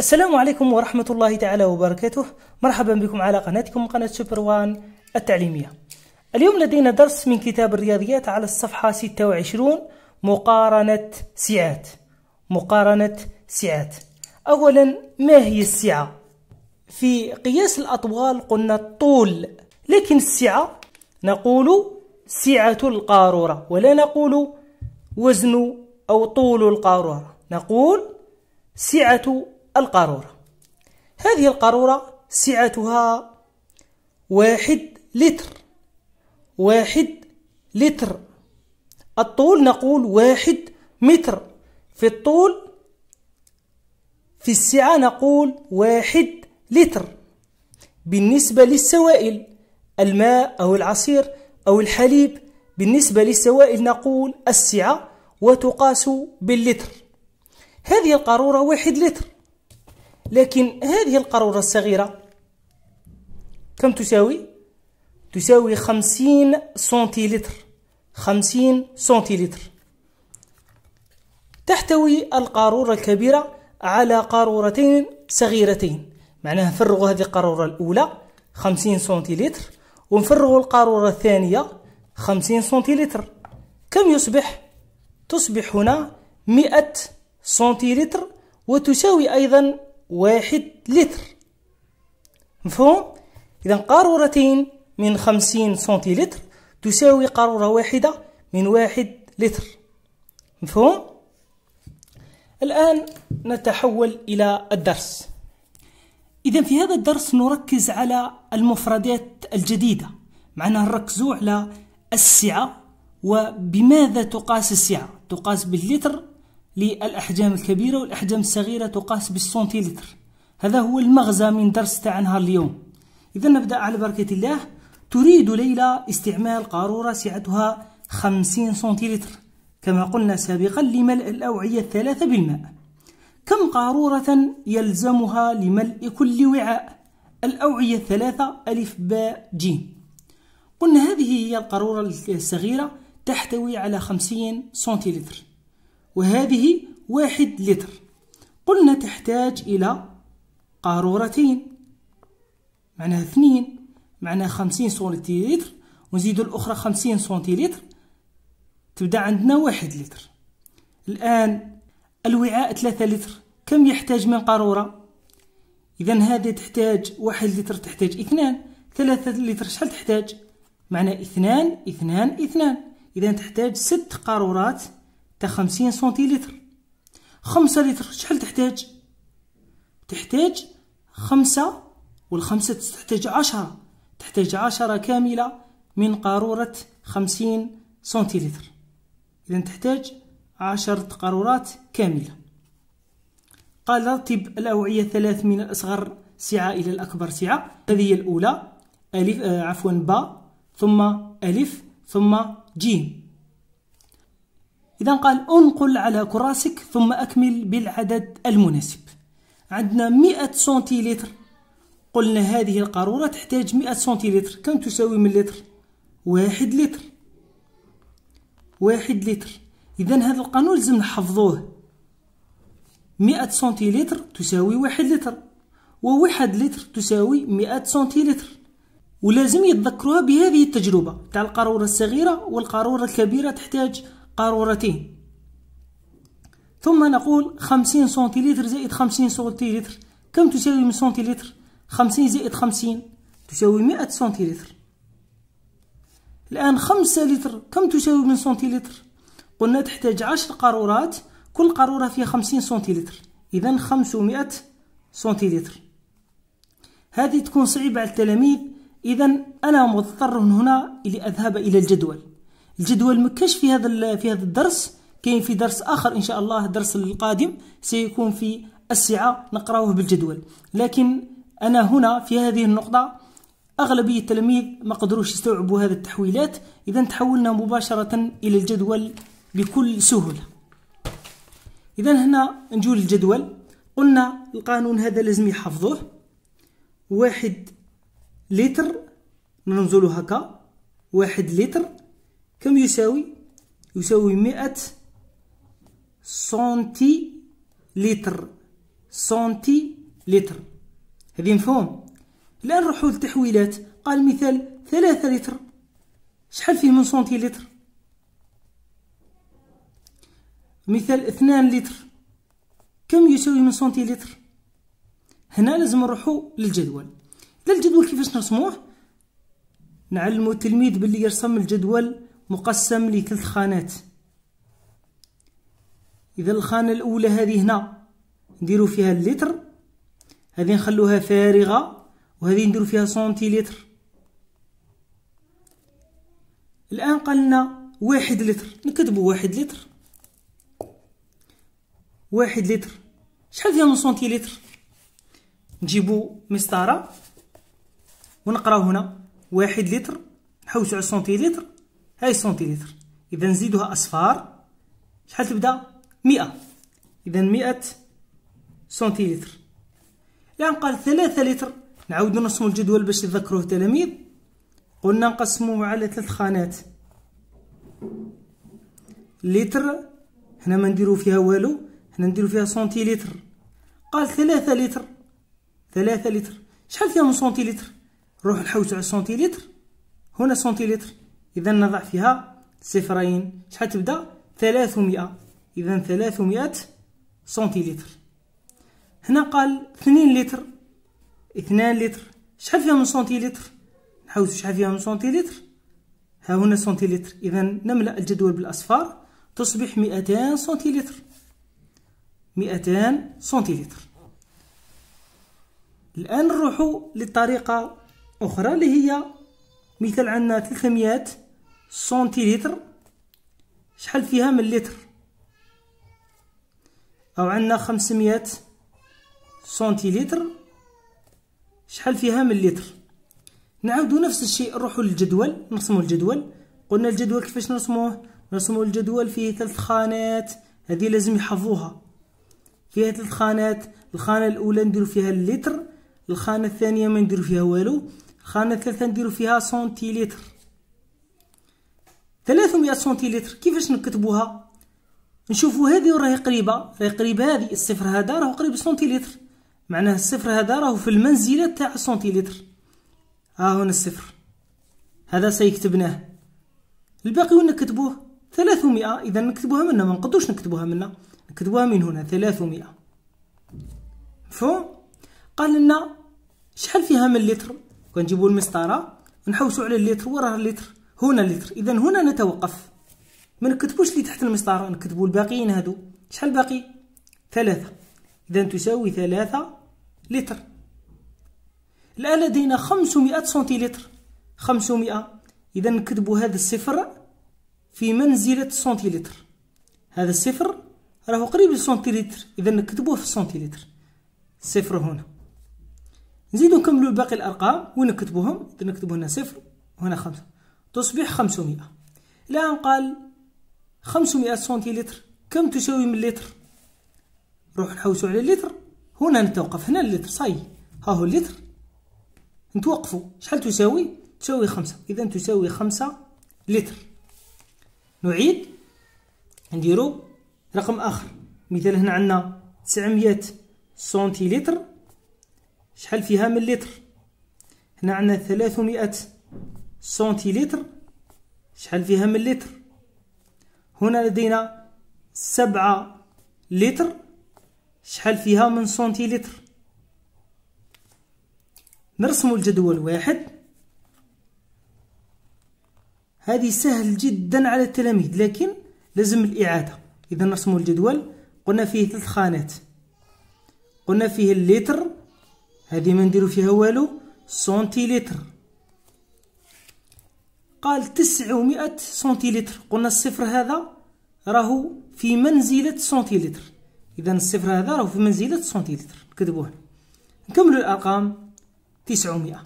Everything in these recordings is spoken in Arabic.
السلام عليكم ورحمة الله تعالى وبركاته مرحبا بكم على قناتكم قناة سوبر وان التعليمية اليوم لدينا درس من كتاب الرياضيات على الصفحة 26 مقارنة سعات مقارنة سعات أولا ما هي السعة؟ في قياس الأطوال قلنا الطول لكن السعة نقول سعة القارورة ولا نقول وزن أو طول القارورة نقول سعة القارورة هذه القارورة سعتها واحد لتر واحد لتر الطول نقول واحد متر في الطول في السعة نقول واحد لتر بالنسبة للسوائل الماء أو العصير أو الحليب بالنسبة للسوائل نقول السعة وتقاس باللتر هذه القارورة واحد لتر لكن هذه القارورة الصغيرة كم تساوي؟ تساوي خمسين سنتيلتر خمسين سنتيلتر تحتوي القارورة الكبيرة على قارورتين صغيرتين معناها نفرغ هذه القارورة الأولى خمسين سنتيلتر ونفرغ القارورة الثانية خمسين سنتيلتر كم يصبح؟ تصبح هنا مئة سنتيلتر وتساوي أيضا واحد لتر مفهوم إذا قارورتين من خمسين سنتيلتر تساوي قارورة واحدة من واحد لتر مفهوم الآن نتحول إلى الدرس إذا في هذا الدرس نركز على المفردات الجديدة معنا نركز على السعة وبماذا تقاس السعة تقاس باللتر للأحجام الكبيرة والأحجام الصغيرة تقاس بالسنتيلتر هذا هو المغزى من درس تاعنا اليوم إذا نبدأ على بركة الله تريد ليلى استعمال قارورة سعتها 50 سنتيلتر كما قلنا سابقا لملء الأوعية الثلاثة بالماء كم قارورة يلزمها لملء كل وعاء الأوعية الثلاثة ألف باء جيم قلنا هذه هي القارورة الصغيرة تحتوي على 50 سنتيلتر وهذه واحد لتر قلنا تحتاج إلى قارورتين معناها اثنين معناها خمسين سنتيلتر ونزيد الأخرى خمسين سنتيلتر تبدأ عندنا واحد لتر الآن الوعاء ثلاثة لتر كم يحتاج من قارورة؟ إذا هذه تحتاج واحد لتر تحتاج اثنان ثلاثة لتر شحال تحتاج؟ معنى اثنان اثنان اثنان إذا تحتاج ست قارورات تا خمسين سنتيلتر خمسة لتر شحال تحتاج تحتاج خمسة والخمسة تحتاج عشرة تحتاج عشرة كاملة من قارورة خمسين سنتيلتر إذا تحتاج عشرة قارورات كاملة قال رتب الأوعية ثلاث من الأصغر سعة إلى الأكبر سعة هذه هي الأولى ألف آه، عفوا با ثم ألف ثم جيم إذا قال أنقل على كراسك ثم أكمل بالعدد المناسب عندنا 100 سنتيلتر قلنا هذه القارورة تحتاج 100 سنتيلتر كم تساوي من لتر؟ واحد لتر واحد لتر إذا هذا القانون لازم نحفظوه 100 سنتيلتر تساوي واحد لتر وواحد لتر تساوي 100 سنتيلتر ولازم يتذكروها بهذه التجربة تاع القارورة الصغيرة والقارورة الكبيرة تحتاج قارورتين ثم نقول 50 سنتيلتر زائد 50 سنتيلتر كم تساوي من سنتيلتر 50 زائد 50 تساوي 100 سنتيلتر الآن 5 لتر كم تساوي من سنتيلتر قلنا تحتاج 10 قارورات كل قارورة فيها 50 سنتيلتر إذا 500 سنتيلتر هذه تكون صعبة على التلاميذ إذا أنا مضطر هنا لأذهب إلى الجدول الجدول مكش في هذا في هذا الدرس كاين في درس اخر ان شاء الله الدرس القادم سيكون في السعه نقراوه بالجدول لكن انا هنا في هذه النقطه اغلبيه التلاميذ ما قدروش يستوعبوا هذه التحويلات اذا تحولنا مباشره الى الجدول بكل سهوله اذا هنا نجو للجدول قلنا القانون هذا لازم يحفظوه واحد لتر ننزلوا هكا واحد لتر كم يساوي يساوي مئة سنتي لتر سنتي لتر هذه مفهوم الآن نروحو للتحويلات قال مثال ثلاثة لتر شحال فيه من سنتي لتر مثال اثنان لتر كم يساوي من سنتي لتر هنا لازم نروحو للجدول الجدول كيفاش نرسموه نعلمو التلميذ باللي يرسم الجدول مقسم لثلاث خانات اذا الخانه الاولى هذه هنا نديرو فيها اللتر هذه نخلوها فارغه وهذه نديرو فيها سنتيلتر الان قالنا واحد لتر نكتبو واحد لتر واحد لتر شحال فيها من سنتيلتر نجيبو مسطره ونقراو هنا واحد لتر نحوسو على سنتيلتر هاي سنتيلتر اذا نزيدها اصفار شحال تبدا مئة اذا مئة سنتيلتر يعني نقال ثلاثة لتر نعاودو نرسمو الجدول باش تذكروه التلاميذ قلنا نقسموه على ثلاث خانات لتر هنا ما نديرو فيها والو هنا نديرو فيها سنتيلتر قال ثلاثة لتر ثلاثة لتر شحال فيها من سنتيلتر نروح نحوسو على سنتيلتر هنا سنتيلتر إذا نضع فيها صفرين شحال تبدا 300 إذا 300 سنتيلتر هنا قال 2 لتر 2 لتر شحال فيها من سنتيلتر نحوس شحال فيها من سنتيلتر ها هنا سنتيلتر إذا نملأ الجدول بالأصفار تصبح 200 سنتيلتر 200 سنتيلتر الآن نروحو للطريقه أخرى اللي هي مثال عندنا 300 سنتيلتر شحال فيها من لتر او عندنا 500 سنتيلتر شحال فيها من لتر نعاودو نفس الشيء نروحو للجدول نرسمو الجدول قلنا الجدول كيفاش نرسموه نرسمو الجدول فيه ثلاث خانات هذه لازم يحفظوها فيها ثلاث خانات الخانه الاولى نديرو فيها اللتر الخانه الثانيه ما نديرو فيها والو الخانه الثالثه نديرو فيها سنتيلتر 300 سنتيلتر كيفاش نكتبوها نشوفوا هذه وراهي قريبه راهي قريبه هذه الصفر هذا راهو قريب سنتيلتر معناه الصفر هذا راهو في المنزله تاع سنتيلتر ها هنا الصفر هذا سيكتبناه الباقي وين نكتبوه 300 اذا نكتبوها منا ما نقدوش نكتبوها منا نكتبوها من هنا 300 فو قال لنا شحال فيها من لتر كنجيبوا المسطره نحوسوا على اللتر وراه اللتر هنا اللتر اذا هنا نتوقف ما نكتبوش اللي تحت المسطره نكتبوا الباقيين هادو شحال باقي ثلاثة اذا تساوي ثلاثة لتر الان لدينا 500 سنتيلتر 500 اذا نكتبوا هذا الصفر في منزلة سنتيلتر هذا الصفر راهو قريب للسنتيلتر اذا نكتبوه في السنتيلتر صفر هنا نزيدو نكملو باقي الارقام ونكتبوهم اذا نكتبو هنا صفر وهنا خمسة تصبح 500 الآن قال 500 سنتيلتر كم تساوي من لتر روح نحوسوا على اللتر هنا نتوقف هنا اللتر صاي ها هو اللتر نتوقفوا شحال تساوي تساوي 5 إذا تساوي 5 لتر نعيد نديرو رقم آخر مثال هنا عندنا 900 سنتيلتر شحال فيها من لتر هنا عندنا 300 سنتيلتر شحال فيها من لتر هنا لدينا سبعة لتر شحال فيها من سنتيلتر نرسم الجدول واحد هذه سهل جدا على التلاميذ لكن لازم الإعادة إذا نرسم الجدول قلنا فيه ثلاث خانات قلنا فيه اللتر هذه ما نديرو فيها والو سنتيلتر قال 900 سنتيلتر قلنا الصفر هذا راهو في منزلة سنتيلتر إذا الصفر هذا راهو في منزلة سنتيلتر نكتبوه نكملوا الأرقام 900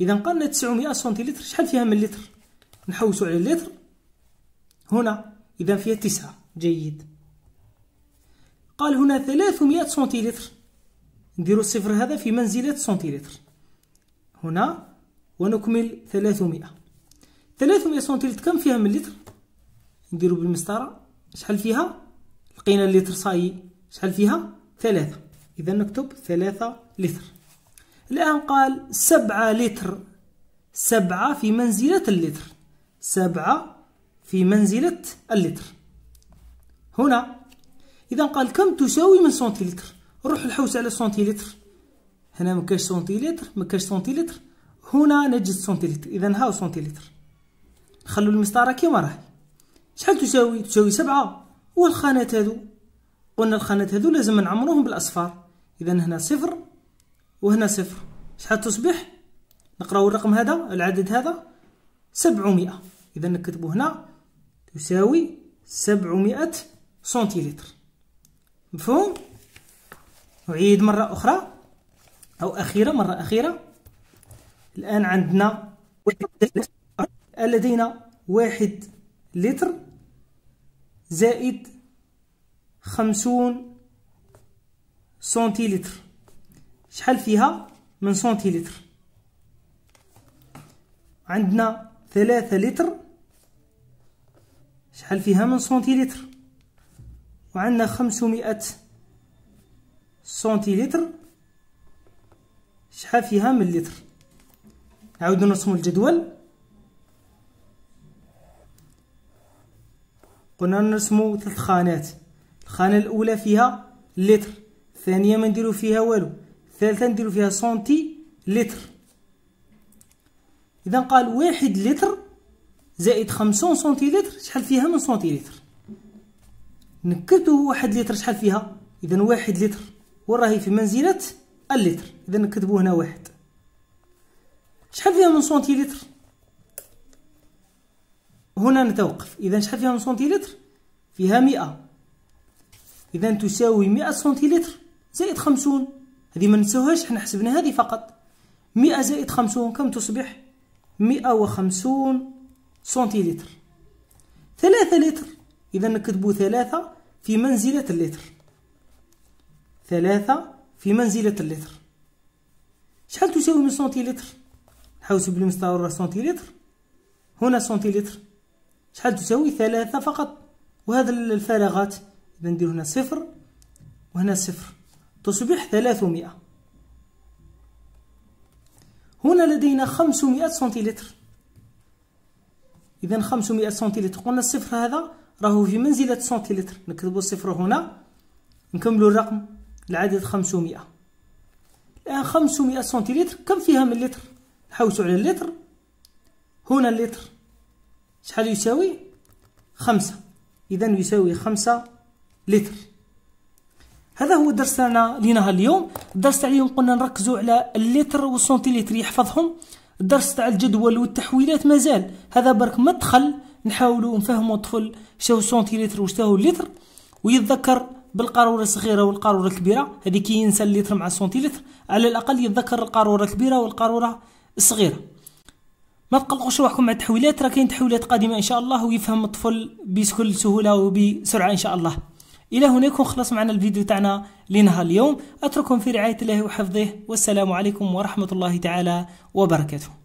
إذا قلنا 900 سنتيلتر شحال فيها من لتر نحوسوا على اللتر هنا إذا فيها تسعة جيد قال هنا 300 سنتيلتر نديرو الصفر هذا في منزلة سنتيلتر هنا ونكمل 300 300 سنتيلت كم فيها من لتر نديرو بالمسطره شحال فيها لقينا اللتر صاي شحال فيها ثلاثة اذا نكتب ثلاثة لتر الان قال سبعة لتر سبعة في منزلة اللتر سبعة في منزلة اللتر هنا إذا قال كم تساوي من سنتيلتر نروح الحوس على سنتيلتر هنا مكاش سنتيلتر مكاش سنتيلتر هنا نجد سنتيلتر إذا هاو سنتيلتر نخلو المسطرة كيما راهي شحال تساوي تساوي سبعة والخانات هادو قلنا الخانات هادو لازم نعمروهم بالاصفار اذا هنا صفر وهنا صفر شحال تصبح نقراو الرقم هذا العدد هذا سبعمائة اذا نكتبو هنا تساوي سبعمائة سنتيلتر مفهوم نعيد مرة أخرى أو أخيرة مرة أخيرة الآن عندنا لدينا واحد لتر زائد خمسون سنتيلتر شحال فيها من سنتيلتر عندنا ثلاثة لتر شحال فيها من سنتيلتر وعندنا خمسمائة سنتيلتر شحال فيها من لتر نعاودو نرسمو الجدول قلنا نرسمو ثلاث خانات الخانه الاولى فيها لتر الثانيه ما نديرو فيها والو الثالثه نديرو فيها سنتي لتر اذا قال واحد لتر زائد خمسون سنتي لتر شحال فيها من سنتي لتر نكتو واحد لتر شحال فيها اذا واحد لتر وراهي في منزله اللتر اذا نكتبو هنا واحد شحال فيها من سنتي لتر هنا نتوقف إذا شحال فيها من سنتيلتر فيها مئة إذا تساوي مئة سنتيلتر زائد خمسون هذه ما نساوهاش حنا حسبنا هذه فقط مئة زائد خمسون كم تصبح مئة وخمسون سنتيلتر ثلاثة لتر إذا نكتبو ثلاثة في منزلة اللتر ثلاثة في منزلة اللتر شحال تساوي من سنتيلتر نحوس بالمستوى سنتيلتر هنا سنتيلتر شحال تساوي ثلاثة فقط وهذا الفراغات إذا ندير هنا صفر وهنا صفر تصبح ثلاثمائة هنا لدينا خمسمائة سنتيلتر إذا خمسمائة سنتيلتر قلنا الصفر هذا راهو في منزلة سنتيلتر نكتبو الصفر هنا نكملو الرقم العدد خمسمائة الآن خمسمائة سنتيلتر كم فيها من لتر نحوسو على اللتر هنا اللتر شحال يساوي خمسة إذا يساوي خمسة لتر هذا هو الدرس تاعنا لنهار اليوم الدرس تاع اليوم قلنا نركزوا على اللتر والسنتيلتر يحفظهم الدرس تاع الجدول والتحويلات مازال هذا برك مدخل نحاولوا نفهموا الطفل شاو سنتيلتر هو اللتر ويتذكر بالقاروره الصغيره والقاروره الكبيره هذه كي ينسى اللتر مع السنتيلتر على الاقل يتذكر القاروره الكبيره والقاروره الصغيره ما تقلقوش روحكم مع التحويلات راه كاين تحويلات قادمه ان شاء الله ويفهم الطفل بكل سهوله وبسرعه ان شاء الله الى هنا يكون خلص معنا الفيديو تاعنا لنهار اليوم اترككم في رعايه الله وحفظه والسلام عليكم ورحمه الله تعالى وبركاته